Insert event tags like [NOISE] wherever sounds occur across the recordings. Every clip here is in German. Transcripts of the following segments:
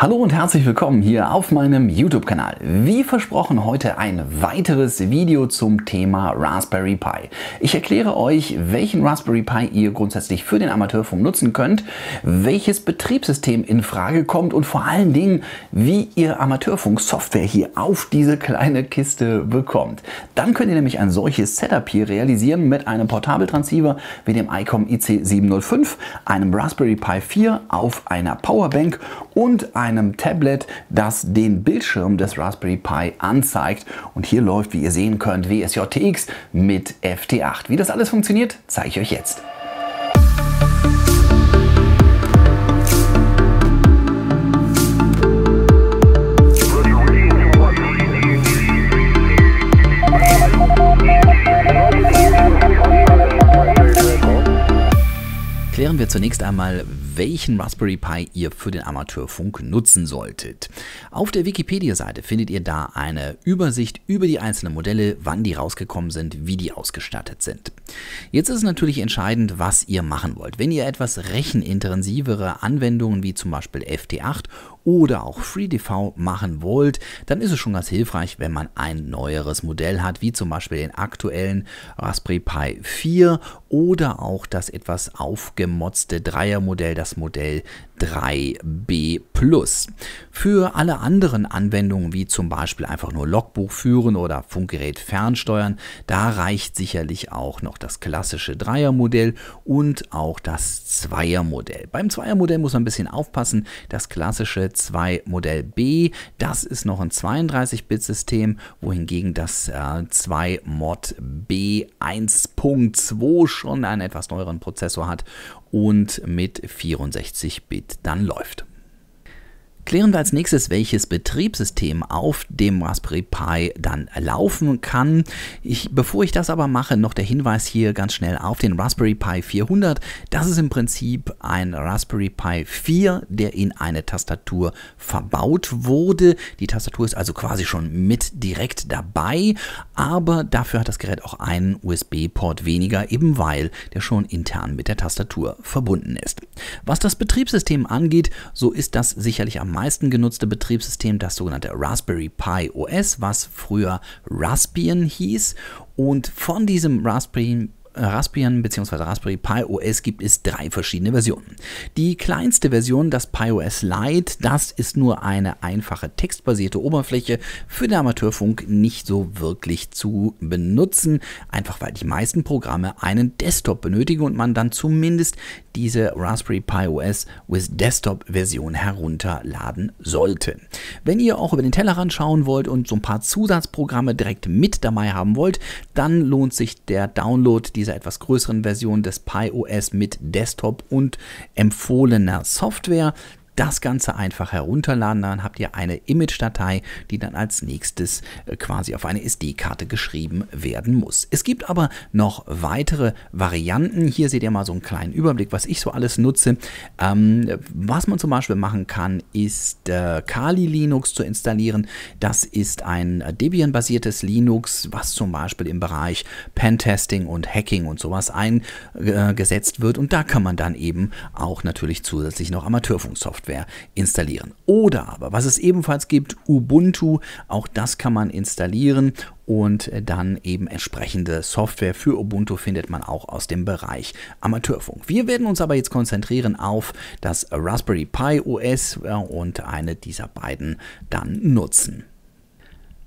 Hallo und herzlich willkommen hier auf meinem YouTube-Kanal. Wie versprochen heute ein weiteres Video zum Thema Raspberry Pi. Ich erkläre euch, welchen Raspberry Pi ihr grundsätzlich für den Amateurfunk nutzen könnt, welches Betriebssystem in Frage kommt und vor allen Dingen, wie ihr Amateurfunk-Software hier auf diese kleine Kiste bekommt. Dann könnt ihr nämlich ein solches Setup hier realisieren mit einem Portable-Transceiver wie dem ICOM IC705, einem Raspberry Pi 4 auf einer Powerbank und einem einem Tablet, das den Bildschirm des Raspberry Pi anzeigt. Und hier läuft, wie ihr sehen könnt, WSJTX mit FT8. Wie das alles funktioniert, zeige ich euch jetzt. Klären wir zunächst einmal, welchen Raspberry Pi ihr für den Amateurfunk nutzen solltet. Auf der Wikipedia-Seite findet ihr da eine Übersicht über die einzelnen Modelle, wann die rausgekommen sind, wie die ausgestattet sind. Jetzt ist es natürlich entscheidend, was ihr machen wollt. Wenn ihr etwas rechenintensivere Anwendungen wie zum Beispiel FT8 oder auch FreeDV machen wollt, dann ist es schon ganz hilfreich, wenn man ein neueres Modell hat, wie zum Beispiel den aktuellen Raspberry Pi 4 oder auch das etwas aufgemotzte Dreiermodell, das Modell 3b. Für alle anderen Anwendungen, wie zum Beispiel einfach nur Logbuch führen oder Funkgerät fernsteuern, da reicht sicherlich auch noch das klassische Dreiermodell und auch das Zweiermodell. Beim Zweiermodell muss man ein bisschen aufpassen. Das klassische 2 Modell B, das ist noch ein 32-Bit-System, wohingegen das 2 äh, Mod B 1.2 schon einen etwas neueren Prozessor hat und mit 64 Bit dann läuft. Klären wir als nächstes, welches Betriebssystem auf dem Raspberry Pi dann laufen kann. Ich, bevor ich das aber mache, noch der Hinweis hier ganz schnell auf den Raspberry Pi 400. Das ist im Prinzip ein Raspberry Pi 4, der in eine Tastatur verbaut wurde. Die Tastatur ist also quasi schon mit direkt dabei, aber dafür hat das Gerät auch einen USB-Port weniger, eben weil der schon intern mit der Tastatur verbunden ist. Was das Betriebssystem angeht, so ist das sicherlich am meisten genutzte Betriebssystem das sogenannte Raspberry Pi OS, was früher Raspbian hieß. Und von diesem Raspberry Raspbian bzw. Raspberry Pi OS gibt es drei verschiedene Versionen. Die kleinste Version, das Pi OS Lite, das ist nur eine einfache textbasierte Oberfläche für den Amateurfunk nicht so wirklich zu benutzen, einfach weil die meisten Programme einen Desktop benötigen und man dann zumindest diese Raspberry Pi OS with Desktop Version herunterladen sollte. Wenn ihr auch über den Tellerrand schauen wollt und so ein paar Zusatzprogramme direkt mit dabei haben wollt, dann lohnt sich der Download dieser dieser etwas größeren Version des Pi OS mit Desktop und empfohlener Software das Ganze einfach herunterladen. Dann habt ihr eine Image-Datei, die dann als nächstes äh, quasi auf eine SD-Karte geschrieben werden muss. Es gibt aber noch weitere Varianten. Hier seht ihr mal so einen kleinen Überblick, was ich so alles nutze. Ähm, was man zum Beispiel machen kann, ist äh, Kali Linux zu installieren. Das ist ein äh, Debian-basiertes Linux, was zum Beispiel im Bereich Pentesting und Hacking und sowas eingesetzt wird. Und da kann man dann eben auch natürlich zusätzlich noch Amateurfunksoftware Software installieren. Oder aber, was es ebenfalls gibt, Ubuntu, auch das kann man installieren und äh, dann eben entsprechende Software für Ubuntu findet man auch aus dem Bereich Amateurfunk. Wir werden uns aber jetzt konzentrieren auf das Raspberry Pi OS äh, und eine dieser beiden dann nutzen.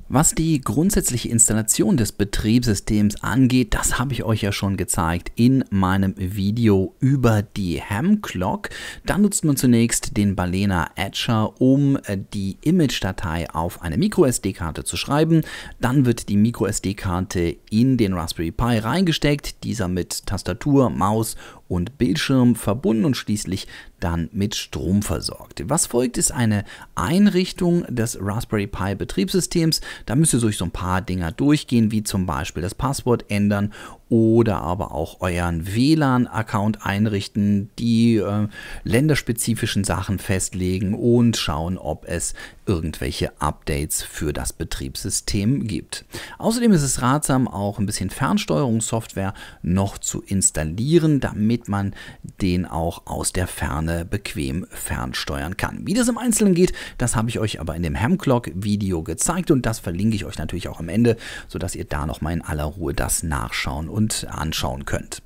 Was die grundsätzliche Installation des Betriebssystems angeht, das habe ich euch ja schon gezeigt in meinem Video über die Ham Clock. Da nutzt man zunächst den Balena Etcher, um äh, die Image-Datei auf eine MicroSD-Karte zu schreiben. Dann wird die MicroSD-Karte in den Raspberry Pi reingesteckt, dieser mit Tastatur, Maus und Bildschirm verbunden und schließlich dann mit Strom versorgt. Was folgt, ist eine Einrichtung des Raspberry Pi Betriebssystems. Da müsst ihr durch so ein paar Dinger durchgehen, wie zum Beispiel das Passwort ändern oder aber auch euren WLAN-Account einrichten, die äh, länderspezifischen Sachen festlegen und schauen, ob es irgendwelche Updates für das Betriebssystem gibt. Außerdem ist es ratsam, auch ein bisschen Fernsteuerungssoftware noch zu installieren, damit man den auch aus der Ferne bequem fernsteuern kann. Wie das im Einzelnen geht, das habe ich euch aber in dem Hamclock-Video gezeigt und das verlinke ich euch natürlich auch am Ende, sodass ihr da nochmal in aller Ruhe das nachschauen und anschauen könnt.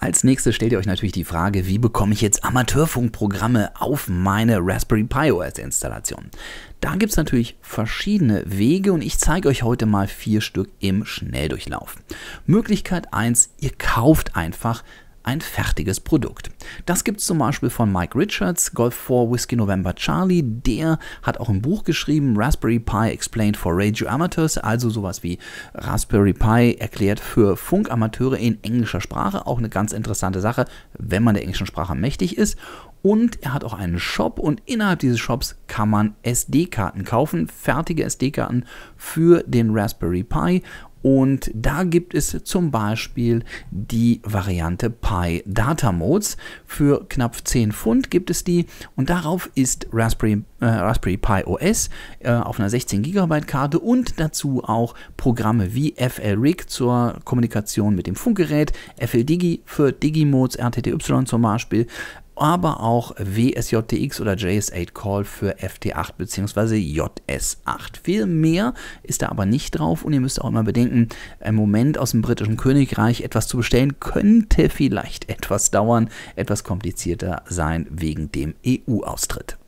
Als nächstes stellt ihr euch natürlich die Frage, wie bekomme ich jetzt Amateurfunkprogramme auf meine Raspberry Pi OS Installation? Da gibt es natürlich verschiedene Wege und ich zeige euch heute mal vier Stück im Schnelldurchlauf. Möglichkeit 1, ihr kauft einfach ein fertiges Produkt. Das gibt es zum Beispiel von Mike Richards, Golf 4 Whiskey November Charlie. Der hat auch ein Buch geschrieben, Raspberry Pi Explained for Radio Amateurs, also sowas wie Raspberry Pi erklärt für Funkamateure in englischer Sprache. Auch eine ganz interessante Sache, wenn man der englischen Sprache mächtig ist. Und er hat auch einen Shop und innerhalb dieses Shops kann man SD-Karten kaufen, fertige SD-Karten für den Raspberry Pi und da gibt es zum Beispiel die Variante Pi Data Modes. Für knapp 10 Pfund gibt es die und darauf ist Raspberry, äh, Raspberry Pi OS äh, auf einer 16 GB Karte und dazu auch Programme wie FLRig zur Kommunikation mit dem Funkgerät, FLDigi für Digimodes, RTTY zum Beispiel, aber auch WSJTX oder JS8 Call für FT8 bzw. JS8. Viel mehr ist da aber nicht drauf und ihr müsst auch immer bedenken, im Moment aus dem britischen Königreich etwas zu bestellen, könnte vielleicht [LAUGHS] etwas dauern, etwas komplizierter sein wegen dem EU-Austritt.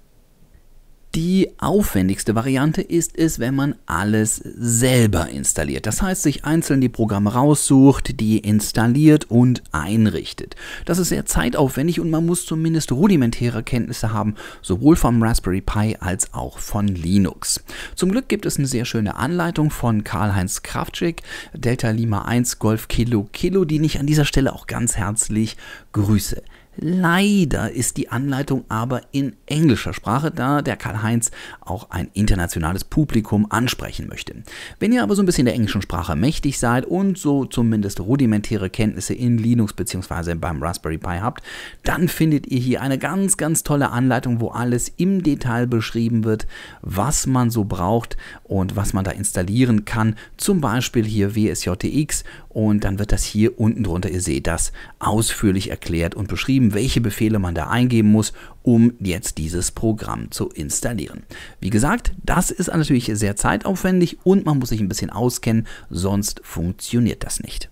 Die aufwendigste Variante ist es, wenn man alles selber installiert. Das heißt, sich einzeln die Programme raussucht, die installiert und einrichtet. Das ist sehr zeitaufwendig und man muss zumindest rudimentäre Kenntnisse haben, sowohl vom Raspberry Pi als auch von Linux. Zum Glück gibt es eine sehr schöne Anleitung von Karl-Heinz Kraftschick, Delta Lima 1 Golf Kilo Kilo, die ich an dieser Stelle auch ganz herzlich grüße. Leider ist die Anleitung aber in englischer Sprache, da der Karl-Heinz auch ein internationales Publikum ansprechen möchte. Wenn ihr aber so ein bisschen der englischen Sprache mächtig seid und so zumindest rudimentäre Kenntnisse in Linux bzw. beim Raspberry Pi habt, dann findet ihr hier eine ganz, ganz tolle Anleitung, wo alles im Detail beschrieben wird, was man so braucht und was man da installieren kann. Zum Beispiel hier WSJTX und dann wird das hier unten drunter, ihr seht das, ausführlich erklärt und beschrieben, welche Befehle man da eingeben muss, um jetzt dieses Programm zu installieren. Wie gesagt, das ist natürlich sehr zeitaufwendig und man muss sich ein bisschen auskennen, sonst funktioniert das nicht.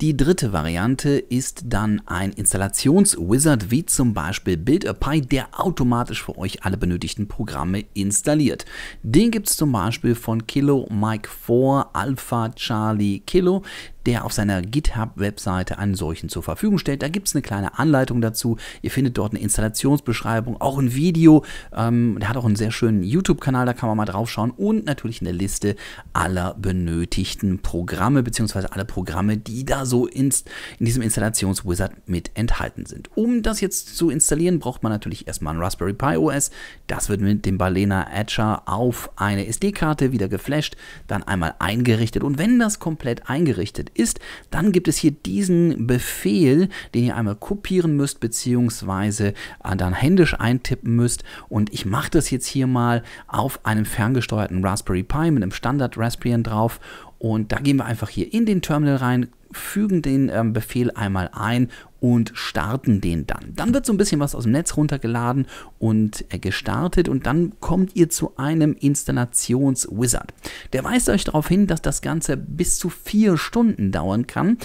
Die dritte Variante ist dann ein Installationswizard wie zum Beispiel BuildAPI, der automatisch für euch alle benötigten Programme installiert. Den gibt es zum Beispiel von Kilo Mike 4 Alpha Charlie Kilo der auf seiner GitHub-Webseite einen solchen zur Verfügung stellt. Da gibt es eine kleine Anleitung dazu. Ihr findet dort eine Installationsbeschreibung, auch ein Video. Ähm, der hat auch einen sehr schönen YouTube-Kanal, da kann man mal drauf schauen. und natürlich eine Liste aller benötigten Programme beziehungsweise alle Programme, die da so ins, in diesem Installationswizard mit enthalten sind. Um das jetzt zu installieren, braucht man natürlich erstmal ein Raspberry Pi OS. Das wird mit dem Balena Etcher auf eine SD-Karte wieder geflasht, dann einmal eingerichtet und wenn das komplett eingerichtet ist, dann gibt es hier diesen Befehl, den ihr einmal kopieren müsst, beziehungsweise äh, dann händisch eintippen müsst. Und ich mache das jetzt hier mal auf einem ferngesteuerten Raspberry Pi mit einem Standard Raspbian drauf. Und da gehen wir einfach hier in den Terminal rein, fügen den ähm, Befehl einmal ein und starten den dann. Dann wird so ein bisschen was aus dem Netz runtergeladen und äh, gestartet und dann kommt ihr zu einem Installations-Wizard. Der weist euch darauf hin, dass das Ganze bis zu vier Stunden dauern kann.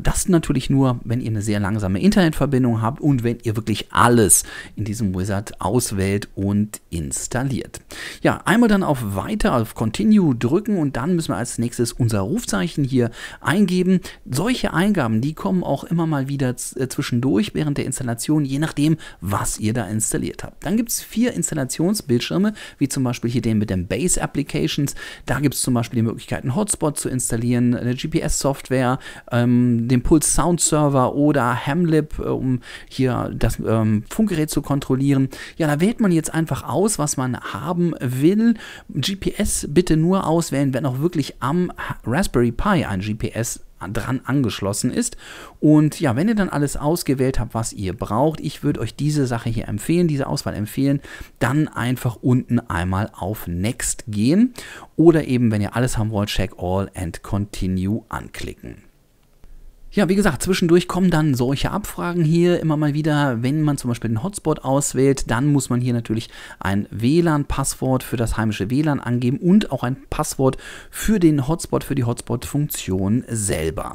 Das natürlich nur, wenn ihr eine sehr langsame Internetverbindung habt und wenn ihr wirklich alles in diesem Wizard auswählt und installiert. Ja, einmal dann auf Weiter, auf Continue drücken und dann müssen wir als nächstes unser Rufzeichen hier eingeben. Solche Eingaben, die kommen auch immer mal wieder zu äh, äh, zwischendurch während der Installation, je nachdem, was ihr da installiert habt. Dann gibt es vier Installationsbildschirme, wie zum Beispiel hier den mit den Base Applications. Da gibt es zum Beispiel die Möglichkeit, einen Hotspot zu installieren, eine GPS-Software, ähm, den Pulse Sound Server oder Hamlib, äh, um hier das ähm, Funkgerät zu kontrollieren. Ja, da wählt man jetzt einfach aus, was man haben will. GPS bitte nur auswählen, wenn auch wirklich am Raspberry Pi ein GPS dran angeschlossen ist. Und ja, wenn ihr dann alles ausgewählt habt, was ihr braucht, ich würde euch diese Sache hier empfehlen, diese Auswahl empfehlen, dann einfach unten einmal auf Next gehen oder eben, wenn ihr alles haben wollt, Check All and Continue anklicken. Ja, wie gesagt, zwischendurch kommen dann solche Abfragen hier immer mal wieder. Wenn man zum Beispiel den Hotspot auswählt, dann muss man hier natürlich ein WLAN-Passwort für das heimische WLAN angeben und auch ein Passwort für den Hotspot, für die Hotspot-Funktion selber.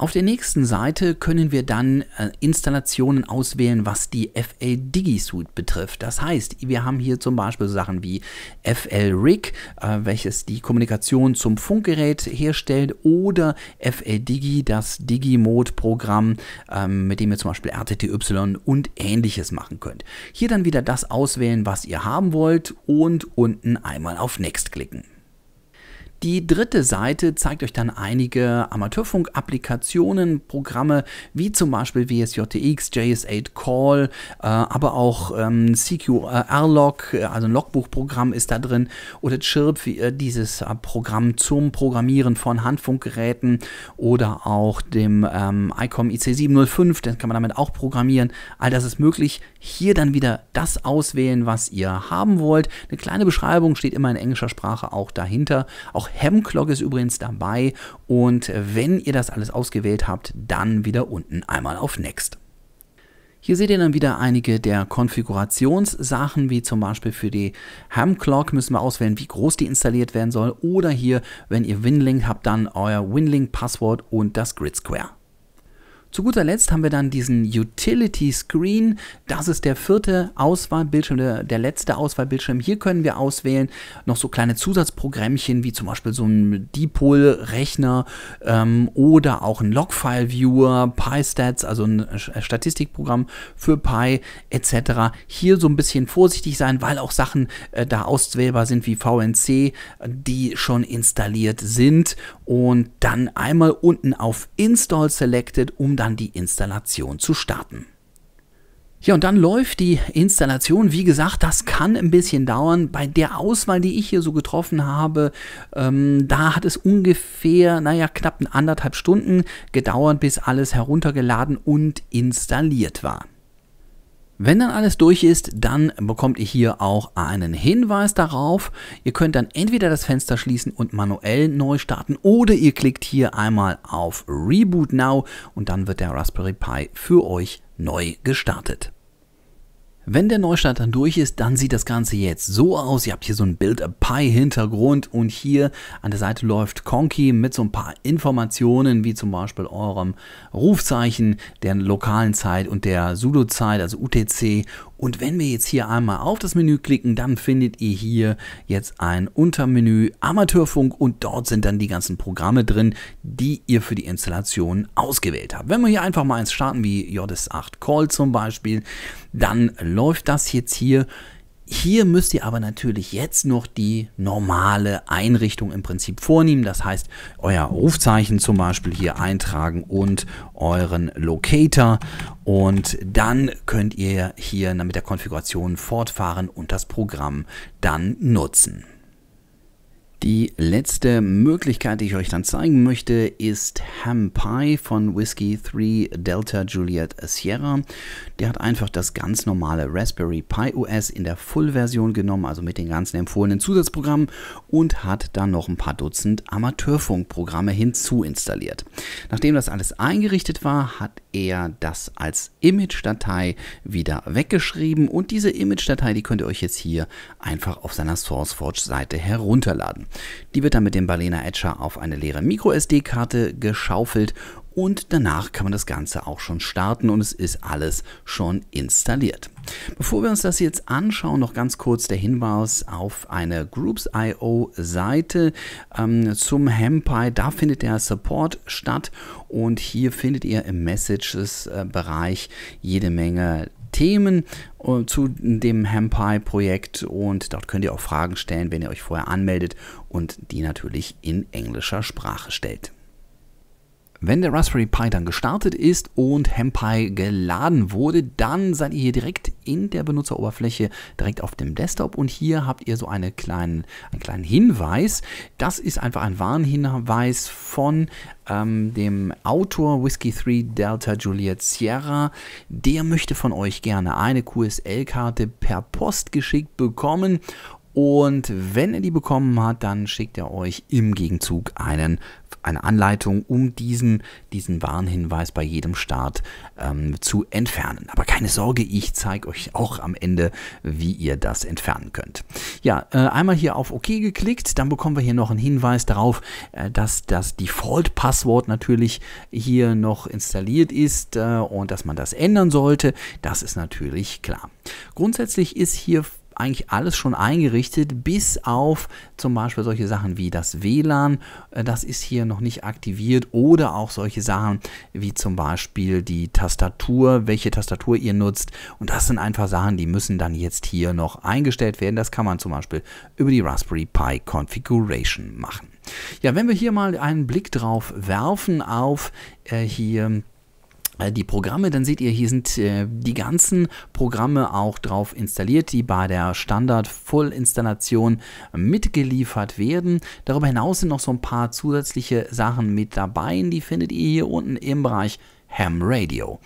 Auf der nächsten Seite können wir dann äh, Installationen auswählen, was die FL Digi DigiSuite betrifft. Das heißt, wir haben hier zum Beispiel Sachen wie FL Rig, äh, welches die Kommunikation zum Funkgerät herstellt, oder FL Digi, das Digi Mode programm ähm, mit dem ihr zum Beispiel RTTY und ähnliches machen könnt. Hier dann wieder das auswählen, was ihr haben wollt und unten einmal auf Next klicken. Die dritte Seite zeigt euch dann einige Amateurfunk-Applikationen, Programme wie zum Beispiel WSJTX, JS8 Call, äh, aber auch ähm, CQR-Log, äh, also ein Logbuchprogramm ist da drin oder Chirp, äh, dieses äh, Programm zum Programmieren von Handfunkgeräten oder auch dem ähm, ICOM IC705, den kann man damit auch programmieren. All das ist möglich. Hier dann wieder das auswählen, was ihr haben wollt. Eine kleine Beschreibung steht immer in englischer Sprache auch dahinter. Auch Hemclock ist übrigens dabei. Und wenn ihr das alles ausgewählt habt, dann wieder unten einmal auf Next. Hier seht ihr dann wieder einige der Konfigurationssachen, wie zum Beispiel für die Ham müssen wir auswählen, wie groß die installiert werden soll. Oder hier, wenn ihr Winlink habt, dann euer Winlink-Passwort und das Grid Square. Zu guter Letzt haben wir dann diesen Utility Screen. Das ist der vierte Auswahlbildschirm, der, der letzte Auswahlbildschirm. Hier können wir auswählen noch so kleine Zusatzprogrammchen wie zum Beispiel so ein Dipol-Rechner ähm, oder auch ein Logfile-Viewer, PyStats, also ein äh, Statistikprogramm für Py etc. Hier so ein bisschen vorsichtig sein, weil auch Sachen äh, da auswählbar sind wie VNC, die schon installiert sind. Und dann einmal unten auf Install Selected, um dann die Installation zu starten. Ja, und dann läuft die Installation. Wie gesagt, das kann ein bisschen dauern. Bei der Auswahl, die ich hier so getroffen habe, ähm, da hat es ungefähr, naja, knapp anderthalb Stunden gedauert, bis alles heruntergeladen und installiert war. Wenn dann alles durch ist, dann bekommt ihr hier auch einen Hinweis darauf. Ihr könnt dann entweder das Fenster schließen und manuell neu starten oder ihr klickt hier einmal auf Reboot Now und dann wird der Raspberry Pi für euch neu gestartet. Wenn der Neustart dann durch ist, dann sieht das Ganze jetzt so aus. Ihr habt hier so ein Build-A-Pie-Hintergrund und hier an der Seite läuft Conky mit so ein paar Informationen, wie zum Beispiel eurem Rufzeichen, der lokalen Zeit und der sudo zeit also UTC und wenn wir jetzt hier einmal auf das Menü klicken, dann findet ihr hier jetzt ein Untermenü Amateurfunk und dort sind dann die ganzen Programme drin, die ihr für die Installation ausgewählt habt. Wenn wir hier einfach mal eins starten, wie JS8 Call zum Beispiel, dann läuft das jetzt hier hier müsst ihr aber natürlich jetzt noch die normale Einrichtung im Prinzip vornehmen. Das heißt, euer Rufzeichen zum Beispiel hier eintragen und euren Locator. Und dann könnt ihr hier mit der Konfiguration fortfahren und das Programm dann nutzen. Die letzte Möglichkeit, die ich euch dann zeigen möchte, ist Ham Pie von Whiskey 3 Delta Juliet Sierra. Der hat einfach das ganz normale Raspberry Pi OS in der Full-Version genommen, also mit den ganzen empfohlenen Zusatzprogrammen und hat dann noch ein paar Dutzend Amateurfunkprogramme hinzuinstalliert. Nachdem das alles eingerichtet war, hat er das als Image-Datei wieder weggeschrieben und diese Image-Datei, die könnt ihr euch jetzt hier einfach auf seiner SourceForge-Seite herunterladen. Die wird dann mit dem Balena Etcher auf eine leere MicroSD-Karte geschaufelt und danach kann man das Ganze auch schon starten und es ist alles schon installiert. Bevor wir uns das jetzt anschauen, noch ganz kurz der Hinweis auf eine Groups.io Seite ähm, zum HemPy. Da findet der Support statt und hier findet ihr im Messages-Bereich äh, jede Menge Themen äh, zu dem Hempai-Projekt und dort könnt ihr auch Fragen stellen, wenn ihr euch vorher anmeldet und die natürlich in englischer Sprache stellt. Wenn der Raspberry Pi dann gestartet ist und HempI geladen wurde, dann seid ihr hier direkt in der Benutzeroberfläche, direkt auf dem Desktop und hier habt ihr so eine kleinen, einen kleinen Hinweis. Das ist einfach ein Warnhinweis von ähm, dem Autor Whiskey 3 Delta Juliet Sierra. Der möchte von euch gerne eine QSL-Karte per Post geschickt bekommen und wenn er die bekommen hat, dann schickt er euch im Gegenzug einen eine Anleitung, um diesen, diesen Warnhinweis bei jedem Start ähm, zu entfernen. Aber keine Sorge, ich zeige euch auch am Ende, wie ihr das entfernen könnt. Ja, äh, einmal hier auf OK geklickt, dann bekommen wir hier noch einen Hinweis darauf, äh, dass das Default-Passwort natürlich hier noch installiert ist äh, und dass man das ändern sollte. Das ist natürlich klar. Grundsätzlich ist hier eigentlich alles schon eingerichtet, bis auf zum Beispiel solche Sachen wie das WLAN, äh, das ist hier noch nicht aktiviert oder auch solche Sachen wie zum Beispiel die Tastatur, welche Tastatur ihr nutzt und das sind einfach Sachen, die müssen dann jetzt hier noch eingestellt werden. Das kann man zum Beispiel über die Raspberry Pi Configuration machen. Ja, wenn wir hier mal einen Blick drauf werfen auf äh, hier äh, die Programme, dann seht ihr, hier sind äh, die ganzen Programme auch drauf installiert, die bei der Standard-Full-Installation mitgeliefert werden. Darüber hinaus sind noch so ein paar zusätzliche Sachen mit dabei, die findet ihr hier unten im Bereich Ham Radio.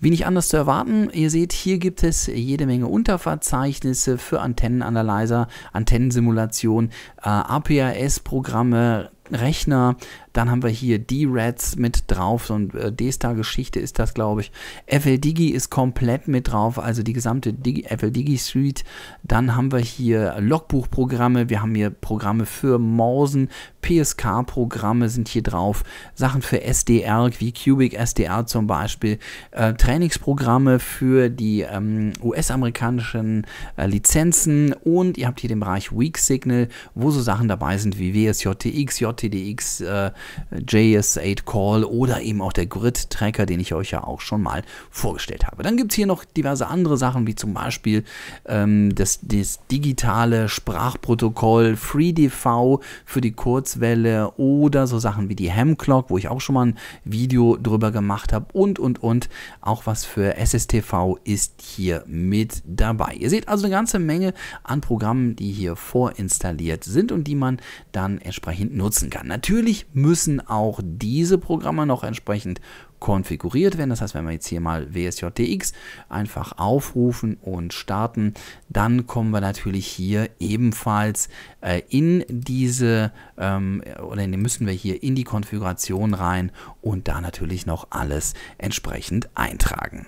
Wie nicht anders zu erwarten. Ihr seht, hier gibt es jede Menge Unterverzeichnisse für Antennenanalyzer, Antennensimulation, äh, APRS-Programme, Rechner, dann haben wir hier d reds mit drauf, so eine äh, D-Star-Geschichte ist das, glaube ich. FLDigi ist komplett mit drauf, also die gesamte Digi, FL Suite. Dann haben wir hier Logbuchprogramme, wir haben hier Programme für Morsen. PSK-Programme sind hier drauf, Sachen für SDR, wie Cubic SDR zum Beispiel, äh, Trainingsprogramme für die ähm, US-amerikanischen äh, Lizenzen und ihr habt hier den Bereich Weak Signal, wo so Sachen dabei sind wie WSJTX, JTDX, äh, JS8 Call oder eben auch der Grid Tracker, den ich euch ja auch schon mal vorgestellt habe. Dann gibt es hier noch diverse andere Sachen, wie zum Beispiel ähm, das, das digitale Sprachprotokoll FreeDV für die Kurzwelle oder so Sachen wie die Hemclock, wo ich auch schon mal ein Video drüber gemacht habe und und und auch was für SSTV ist hier mit dabei. Ihr seht also eine ganze Menge an Programmen, die hier vorinstalliert sind und die man dann entsprechend nutzen kann. Natürlich müssen müssen auch diese Programme noch entsprechend konfiguriert werden. Das heißt, wenn wir jetzt hier mal WSJTX einfach aufrufen und starten, dann kommen wir natürlich hier ebenfalls äh, in diese ähm, oder müssen wir hier in die Konfiguration rein und da natürlich noch alles entsprechend eintragen.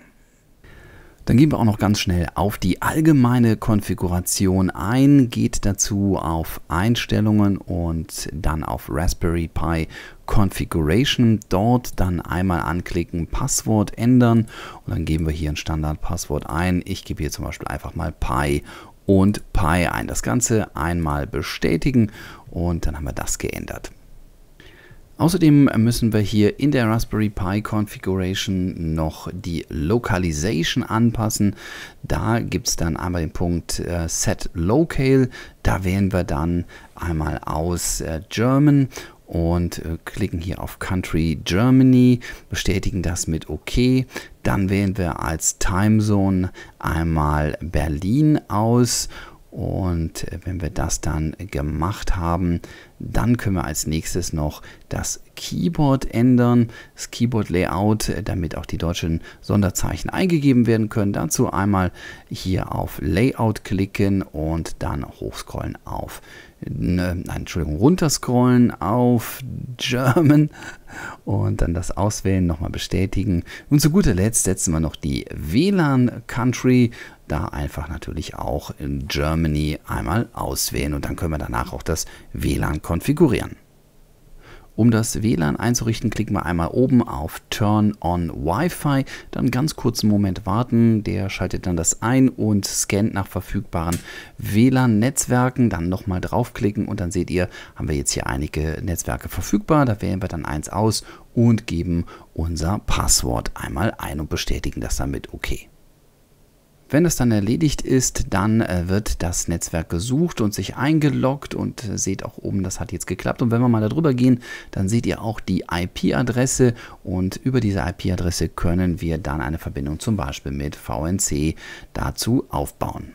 Dann gehen wir auch noch ganz schnell auf die allgemeine Konfiguration ein, geht dazu auf Einstellungen und dann auf Raspberry Pi Configuration. Dort dann einmal anklicken, Passwort ändern und dann geben wir hier ein Standardpasswort ein. Ich gebe hier zum Beispiel einfach mal Pi und Pi ein. Das Ganze einmal bestätigen und dann haben wir das geändert. Außerdem müssen wir hier in der Raspberry Pi Configuration noch die Localization anpassen. Da gibt es dann einmal den Punkt äh, Set Locale. Da wählen wir dann einmal aus äh, German und äh, klicken hier auf Country Germany, bestätigen das mit OK. Dann wählen wir als Timezone einmal Berlin aus und äh, wenn wir das dann gemacht haben, dann können wir als nächstes noch das Keyboard ändern, das Keyboard-Layout, äh, damit auch die deutschen Sonderzeichen eingegeben werden können. Dazu einmal hier auf Layout klicken und dann hochscrollen auf, äh, nein, Entschuldigung, runterscrollen auf German [LAUGHS] und dann das auswählen, nochmal bestätigen. Und zu guter Letzt setzen wir noch die WLAN-Country da einfach natürlich auch in Germany einmal auswählen und dann können wir danach auch das WLAN konfigurieren. Um das WLAN einzurichten, klicken wir einmal oben auf Turn on Wi-Fi, dann ganz kurz einen Moment warten, der schaltet dann das ein und scannt nach verfügbaren WLAN-Netzwerken, dann nochmal draufklicken und dann seht ihr, haben wir jetzt hier einige Netzwerke verfügbar, da wählen wir dann eins aus und geben unser Passwort einmal ein und bestätigen das dann mit OK. Wenn das dann erledigt ist, dann äh, wird das Netzwerk gesucht und sich eingeloggt und äh, seht auch oben, das hat jetzt geklappt. Und wenn wir mal darüber gehen, dann seht ihr auch die IP-Adresse und über diese IP-Adresse können wir dann eine Verbindung zum Beispiel mit VNC dazu aufbauen.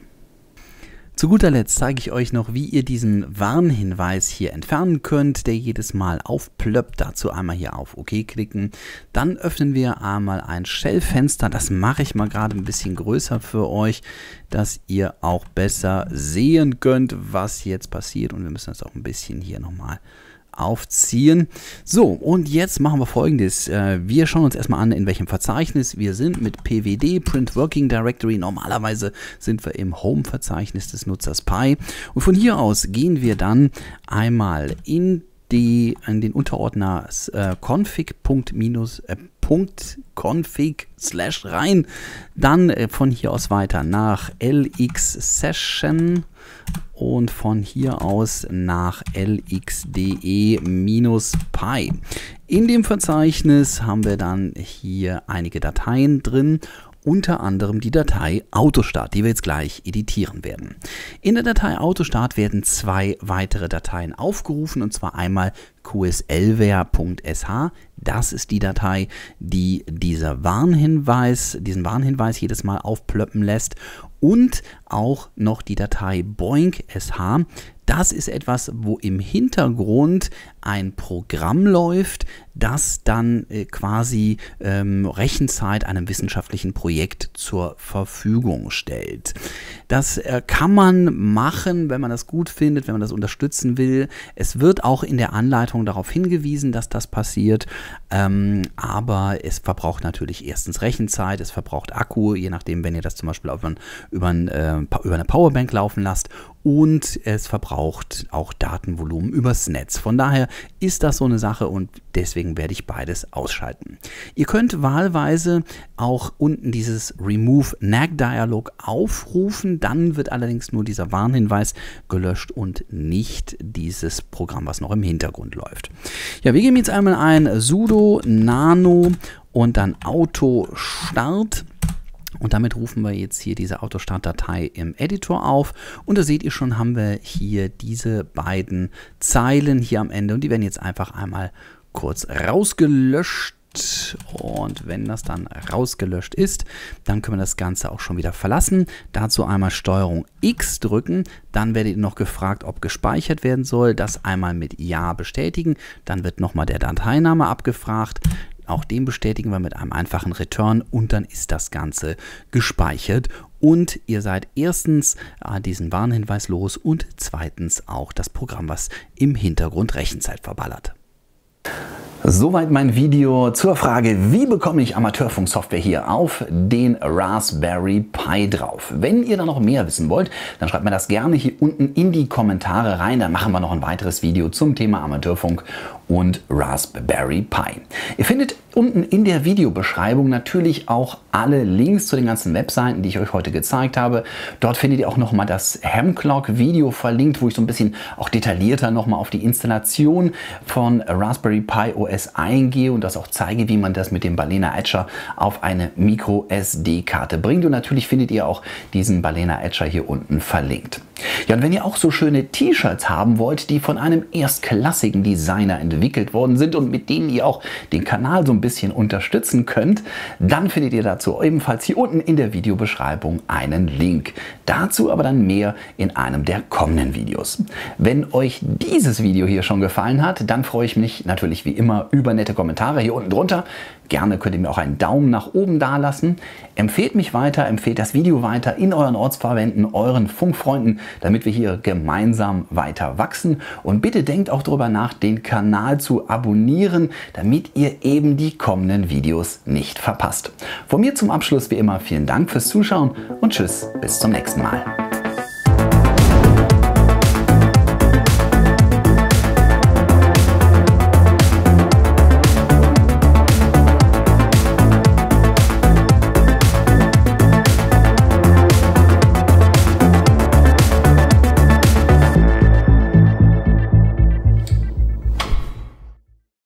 Zu guter Letzt zeige ich euch noch, wie ihr diesen Warnhinweis hier entfernen könnt, der jedes Mal aufplöppt. Dazu einmal hier auf OK klicken. Dann öffnen wir einmal ein Shell-Fenster. Das mache ich mal gerade ein bisschen größer für euch, dass ihr auch besser sehen könnt, was jetzt passiert. Und wir müssen das auch ein bisschen hier nochmal mal aufziehen. So, und jetzt machen wir folgendes. Äh, wir schauen uns erstmal an, in welchem Verzeichnis wir sind mit PWD, Print Working Directory. Normalerweise sind wir im Home-Verzeichnis des Nutzers Pi. Und von hier aus gehen wir dann einmal in die, in den Unterordner äh, config.minus config slash rein. Dann äh, von hier aus weiter nach LX Session und von hier aus nach lxde-pi. In dem Verzeichnis haben wir dann hier einige Dateien drin unter anderem die Datei Autostart, die wir jetzt gleich editieren werden. In der Datei Autostart werden zwei weitere Dateien aufgerufen, und zwar einmal qslware.sh. Das ist die Datei, die dieser Warnhinweis, diesen Warnhinweis jedes Mal aufplöppen lässt und auch noch die Datei boink.sh. Das ist etwas, wo im Hintergrund ein Programm läuft, das dann äh, quasi ähm, Rechenzeit einem wissenschaftlichen Projekt zur Verfügung stellt. Das äh, kann man machen, wenn man das gut findet, wenn man das unterstützen will. Es wird auch in der Anleitung darauf hingewiesen, dass das passiert, ähm, aber es verbraucht natürlich erstens Rechenzeit, es verbraucht Akku, je nachdem, wenn ihr das zum Beispiel über, ein, über, ein, äh, über eine Powerbank laufen lasst und es verbraucht auch Datenvolumen übers Netz. Von daher ist das so eine Sache und deswegen werde ich beides ausschalten. Ihr könnt wahlweise auch unten dieses Remove NAG Dialog aufrufen, dann wird allerdings nur dieser Warnhinweis gelöscht und nicht dieses Programm, was noch im Hintergrund läuft. Ja, wir geben jetzt einmal ein sudo nano und dann auto start und damit rufen wir jetzt hier diese Autostart-Datei im Editor auf. Und da seht ihr schon, haben wir hier diese beiden Zeilen hier am Ende. Und die werden jetzt einfach einmal kurz rausgelöscht. Und wenn das dann rausgelöscht ist, dann können wir das Ganze auch schon wieder verlassen. Dazu einmal STRG X drücken. Dann werdet ihr noch gefragt, ob gespeichert werden soll. Das einmal mit Ja bestätigen. Dann wird nochmal der Dateiname abgefragt. Auch den bestätigen wir mit einem einfachen Return und dann ist das Ganze gespeichert und ihr seid erstens äh, diesen Warnhinweis los und zweitens auch das Programm, was im Hintergrund Rechenzeit verballert. Soweit mein Video zur Frage, wie bekomme ich Amateurfunksoftware hier auf den Raspberry Pi drauf. Wenn ihr da noch mehr wissen wollt, dann schreibt mir das gerne hier unten in die Kommentare rein. Dann machen wir noch ein weiteres Video zum Thema Amateurfunk und Raspberry Pi. Ihr findet unten in der Videobeschreibung natürlich auch alle Links zu den ganzen Webseiten, die ich euch heute gezeigt habe. Dort findet ihr auch nochmal das Hamclock Video verlinkt, wo ich so ein bisschen auch detaillierter nochmal auf die Installation von Raspberry Pi OS eingehe und das auch zeige, wie man das mit dem Balena Etcher auf eine Micro SD-Karte bringt. Und natürlich findet ihr auch diesen Balena Etcher hier unten verlinkt. Ja, und wenn ihr auch so schöne T-Shirts haben wollt, die von einem erstklassigen Designer in entwickelt worden sind und mit denen ihr auch den Kanal so ein bisschen unterstützen könnt, dann findet ihr dazu ebenfalls hier unten in der Videobeschreibung einen Link. Dazu aber dann mehr in einem der kommenden Videos. Wenn euch dieses Video hier schon gefallen hat, dann freue ich mich natürlich wie immer über nette Kommentare hier unten drunter. Gerne könnt ihr mir auch einen Daumen nach oben dalassen. Empfehlt mich weiter, empfehlt das Video weiter in euren Ortsverbänden, euren Funkfreunden, damit wir hier gemeinsam weiter wachsen. Und bitte denkt auch darüber nach, den Kanal Kanal zu abonnieren, damit ihr eben die kommenden Videos nicht verpasst. Von mir zum Abschluss wie immer vielen Dank fürs Zuschauen und Tschüss, bis zum nächsten Mal.